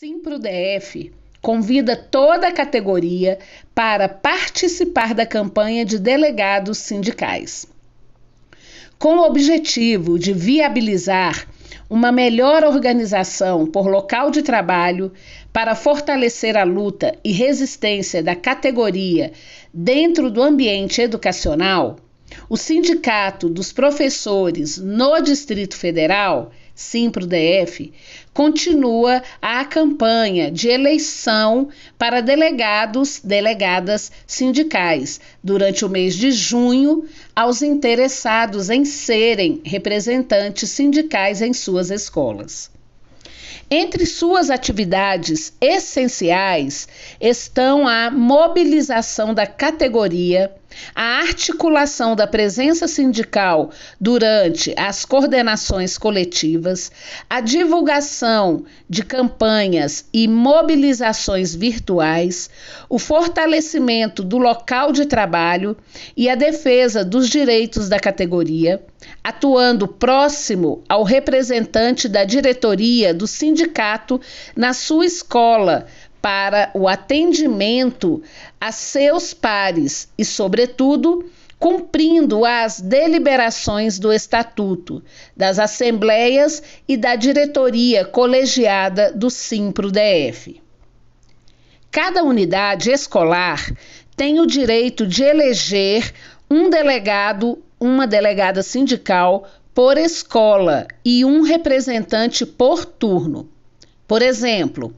Sim para o DF convida toda a categoria para participar da campanha de delegados sindicais. Com o objetivo de viabilizar uma melhor organização por local de trabalho para fortalecer a luta e resistência da categoria dentro do ambiente educacional, o Sindicato dos Professores no Distrito Federal Sim para o DF, continua a campanha de eleição para delegados, delegadas sindicais durante o mês de junho aos interessados em serem representantes sindicais em suas escolas. Entre suas atividades essenciais estão a mobilização da categoria, a articulação da presença sindical durante as coordenações coletivas, a divulgação de campanhas e mobilizações virtuais, o fortalecimento do local de trabalho e a defesa dos direitos da categoria, atuando próximo ao representante da diretoria do sindicato na sua escola para o atendimento a seus pares e, sobretudo, cumprindo as deliberações do Estatuto, das Assembleias e da diretoria colegiada do SIMPRO-DF. Cada unidade escolar tem o direito de eleger um delegado, uma delegada sindical por escola e um representante por turno. Por exemplo,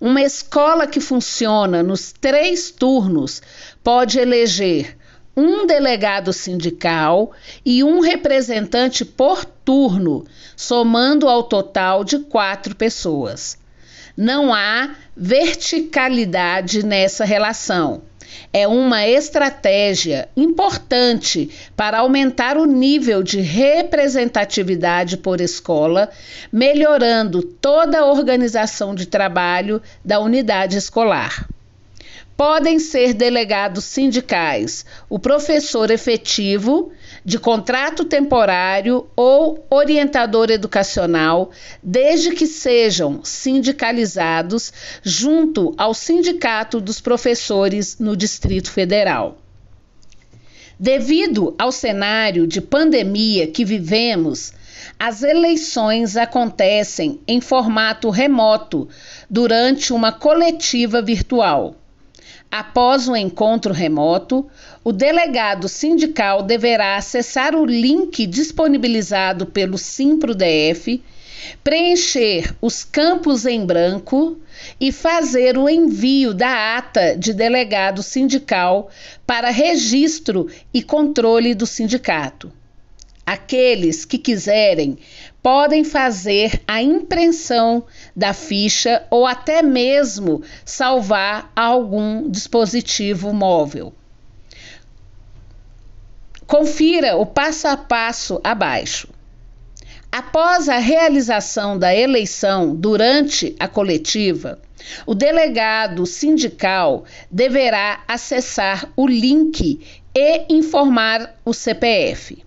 uma escola que funciona nos três turnos pode eleger um delegado sindical e um representante por turno, somando ao total de quatro pessoas. Não há verticalidade nessa relação. É uma estratégia importante para aumentar o nível de representatividade por escola, melhorando toda a organização de trabalho da unidade escolar podem ser delegados sindicais o professor efetivo, de contrato temporário ou orientador educacional, desde que sejam sindicalizados junto ao Sindicato dos Professores no Distrito Federal. Devido ao cenário de pandemia que vivemos, as eleições acontecem em formato remoto durante uma coletiva virtual. Após o um encontro remoto, o delegado sindical deverá acessar o link disponibilizado pelo SimproDF, preencher os campos em branco e fazer o envio da ata de delegado sindical para registro e controle do sindicato. Aqueles que quiserem podem fazer a impressão da ficha ou até mesmo salvar algum dispositivo móvel. Confira o passo a passo abaixo. Após a realização da eleição durante a coletiva, o delegado sindical deverá acessar o link e informar o CPF.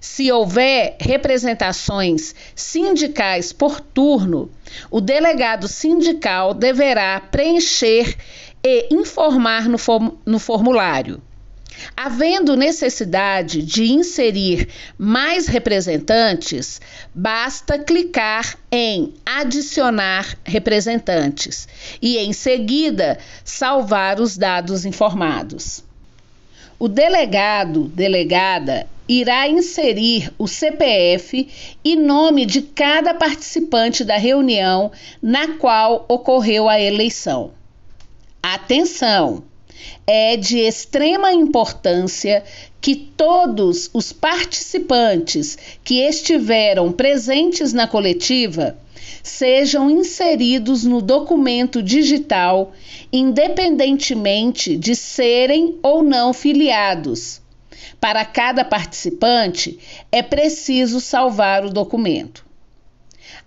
Se houver representações sindicais por turno, o delegado sindical deverá preencher e informar no, form no formulário. Havendo necessidade de inserir mais representantes, basta clicar em Adicionar representantes e, em seguida, salvar os dados informados. O delegado, delegada, irá inserir o CPF e nome de cada participante da reunião na qual ocorreu a eleição. Atenção! É de extrema importância que todos os participantes que estiveram presentes na coletiva sejam inseridos no documento digital, independentemente de serem ou não filiados, para cada participante, é preciso salvar o documento.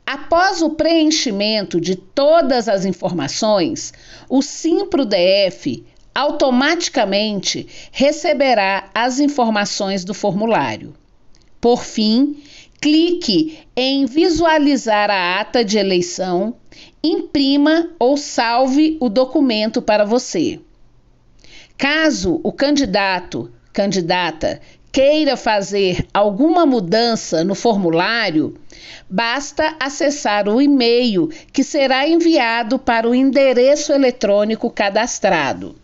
Após o preenchimento de todas as informações, o Simpro DF automaticamente receberá as informações do formulário. Por fim, clique em Visualizar a ata de eleição, imprima ou salve o documento para você. Caso o candidato candidata, queira fazer alguma mudança no formulário, basta acessar o e-mail que será enviado para o endereço eletrônico cadastrado.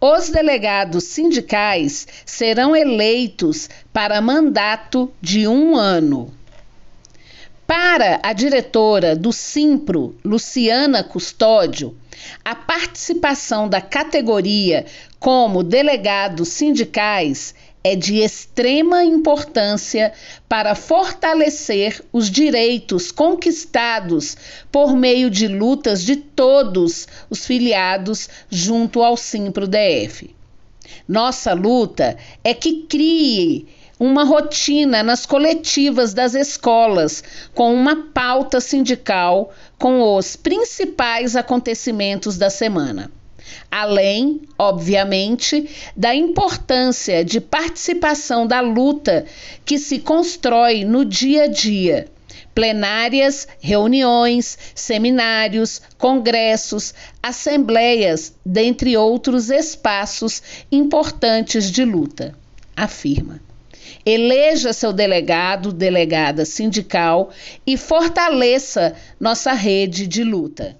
Os delegados sindicais serão eleitos para mandato de um ano. Para a diretora do Simpro, Luciana Custódio, a participação da categoria como delegados sindicais é de extrema importância para fortalecer os direitos conquistados por meio de lutas de todos os filiados junto ao Simpro DF. Nossa luta é que crie uma rotina nas coletivas das escolas, com uma pauta sindical com os principais acontecimentos da semana. Além, obviamente, da importância de participação da luta que se constrói no dia a dia plenárias, reuniões, seminários, congressos, assembleias, dentre outros espaços importantes de luta, afirma. Eleja seu delegado, delegada sindical e fortaleça nossa rede de luta.